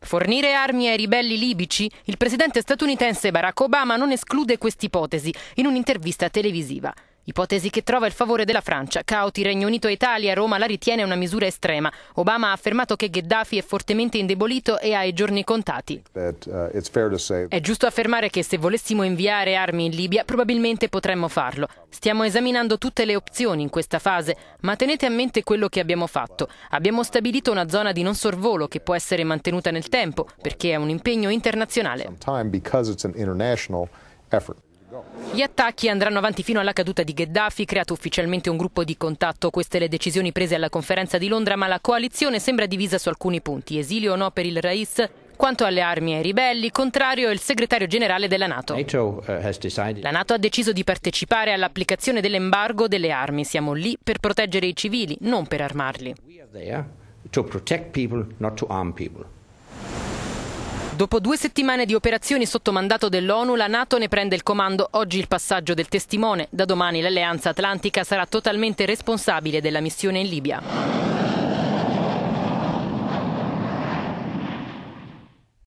Fornire armi ai ribelli libici? Il presidente statunitense Barack Obama non esclude quest'ipotesi in un'intervista televisiva. Ipotesi che trova il favore della Francia. Cauti, Regno Unito e Italia, Roma la ritiene una misura estrema. Obama ha affermato che Gheddafi è fortemente indebolito e ha i giorni contati. Uh, è giusto affermare che se volessimo inviare armi in Libia probabilmente potremmo farlo. Stiamo esaminando tutte le opzioni in questa fase, ma tenete a mente quello che abbiamo fatto. Abbiamo stabilito una zona di non sorvolo che può essere mantenuta nel tempo perché è un impegno internazionale. Gli attacchi andranno avanti fino alla caduta di Gheddafi, creato ufficialmente un gruppo di contatto. Queste le decisioni prese alla conferenza di Londra, ma la coalizione sembra divisa su alcuni punti. Esilio o no per il Raiz? Quanto alle armi ai ribelli, contrario è il segretario generale della Nato. Eh, la Nato ha deciso di partecipare all'applicazione dell'embargo delle armi. Siamo lì per proteggere i civili, non per armarli. Dopo due settimane di operazioni sotto mandato dell'ONU, la Nato ne prende il comando. Oggi il passaggio del testimone. Da domani l'Alleanza Atlantica sarà totalmente responsabile della missione in Libia.